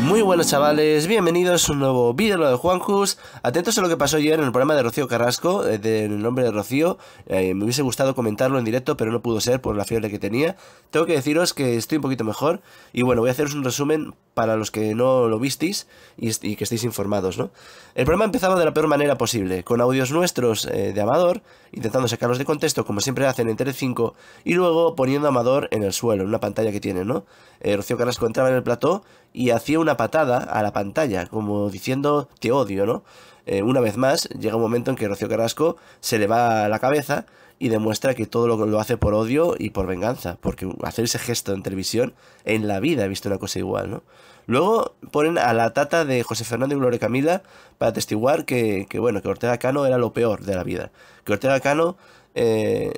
Muy buenos chavales, bienvenidos a un nuevo vídeo de Juancus Atentos a lo que pasó ayer en el programa de Rocío Carrasco eh, Del nombre de Rocío eh, Me hubiese gustado comentarlo en directo Pero no pudo ser por la fiebre que tenía Tengo que deciros que estoy un poquito mejor Y bueno, voy a haceros un resumen para los que no lo visteis y, que estéis informados, ¿no? El programa empezaba de la peor manera posible, con audios nuestros eh, de Amador, intentando sacarlos de contexto, como siempre hacen en Tele5, y luego poniendo a Amador en el suelo, en una pantalla que tiene, ¿no? Eh, Rocío Carrasco entraba en el plató y hacía una patada a la pantalla, como diciendo, te odio, ¿no? Eh, una vez más, llega un momento en que Rocío Carrasco se le va a la cabeza y demuestra que todo lo, lo hace por odio y por venganza, porque hacer ese gesto en televisión, en la vida he visto una cosa igual, ¿no? Luego ponen a la tata de José Fernando y Gloria Camila para atestiguar que, que, bueno, que Ortega Cano era lo peor de la vida. Que Ortega Cano eh,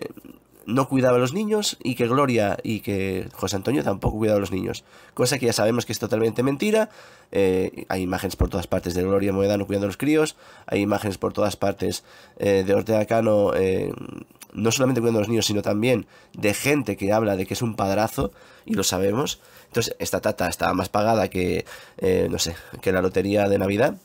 no cuidaba a los niños y que Gloria y que José Antonio tampoco cuidaba a los niños. Cosa que ya sabemos que es totalmente mentira. Eh, hay imágenes por todas partes de Gloria Moedano cuidando a los críos. Hay imágenes por todas partes eh, de Ortega Cano eh, no solamente cuidando a los niños, sino también de gente que habla de que es un padrazo y lo sabemos. Entonces, esta tata estaba más pagada que, no sé, que la lotería de Navidad.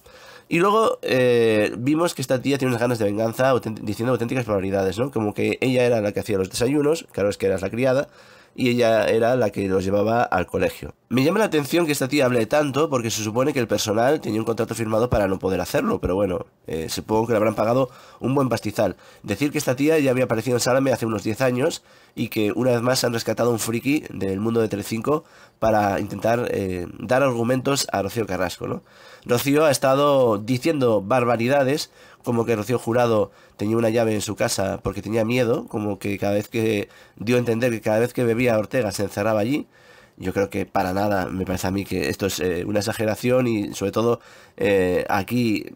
Y luego eh, vimos que esta tía tiene unas ganas de venganza diciendo auténticas probabilidades. ¿no? Como que ella era la que hacía los desayunos, claro es que eras la criada, y ella era la que los llevaba al colegio. Me llama la atención que esta tía hable tanto porque se supone que el personal tenía un contrato firmado para no poder hacerlo, pero bueno, eh, supongo que le habrán pagado un buen pastizal. Decir que esta tía ya había aparecido en Salame hace unos 10 años y que una vez más han rescatado un friki del mundo de Telecinco para intentar eh, dar argumentos a Rocío Carrasco, ¿no? Rocío ha estado diciendo barbaridades como que Rocío Jurado tenía una llave en su casa porque tenía miedo, como que cada vez que dio a entender que cada vez que bebía Ortega se encerraba allí. Yo creo que para nada me parece a mí que esto es eh, una exageración y sobre todo eh, aquí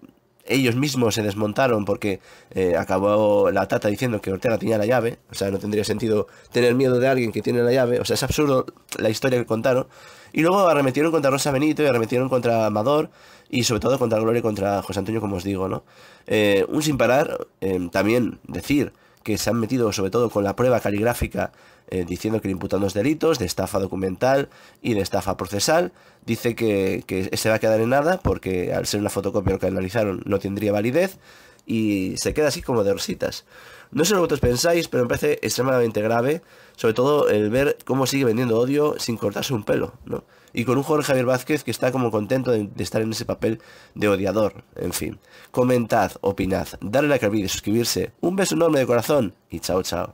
ellos mismos se desmontaron porque eh, acabó la tata diciendo que Ortega tenía la llave. O sea, no tendría sentido tener miedo de alguien que tiene la llave. O sea, es absurdo la historia que contaron. Y luego arremetieron contra Rosa Benito y arremetieron contra Amador y sobre todo contra Gloria y contra José Antonio, como os digo, ¿no? Eh, un sin parar, eh, también decir que se han metido sobre todo con la prueba caligráfica eh, diciendo que le imputan dos delitos, de estafa documental y de estafa procesal. Dice que, que se va a quedar en nada porque al ser una fotocopia lo que analizaron no tendría validez y se queda así como de rositas. No sé lo que vosotros pensáis, pero me parece extremadamente grave, sobre todo el ver cómo sigue vendiendo odio sin cortarse un pelo, Y con un Jorge Javier Vázquez que está como contento de, estar en ese papel de odiador, en fin. Comentad, opinad, darle like al vídeo, suscribirse. Un beso enorme de corazón y chao, chao.